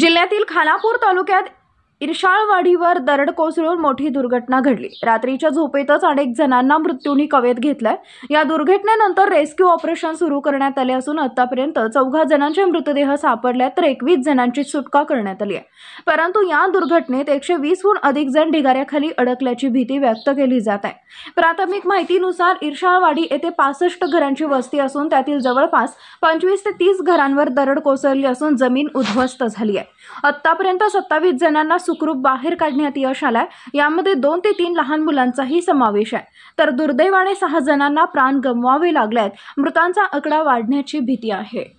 जिल्ह्यातील खालापूर तालुक्यात इरशाळवाडीवर दरड कोसळून मोठी दुर्घटना घडली रात्रीच्या झोपेतच अनेक जणांना मृत्यूनी कवेत घेतलाय या दुर्घटनेनंतर रेस्क्यू ऑपरेशन सुरू करण्यात आले असून आतापर्यंत चौघा जणांचे मृतदेह सापडले तर एकवीस जणांची सुटका करण्यात आली आहे परंतु या दुर्घटनेत एकशे वीसहून अधिक जण ढिगाऱ्याखाली अडकल्याची भीती व्यक्त केली जात आहे प्राथमिक माहितीनुसार इरशाळवाडी येथे पासष्ट घरांची वस्ती असून त्यातील जवळपास पंचवीस ते तीस घरांवर दरड कोसळली असून जमीन उद्ध्वस्त झाली आहे आतापर्यंत सत्तावीस जणांना सुखरूप बाहेर काढण्यात यश आलाय यामध्ये दोन ते तीन लहान मुलांचाही समावेश आहे तर दुर्दैवाने सहा जणांना प्राण गमवावे लागले मृतांचा आकडा वाढण्याची भीती आहे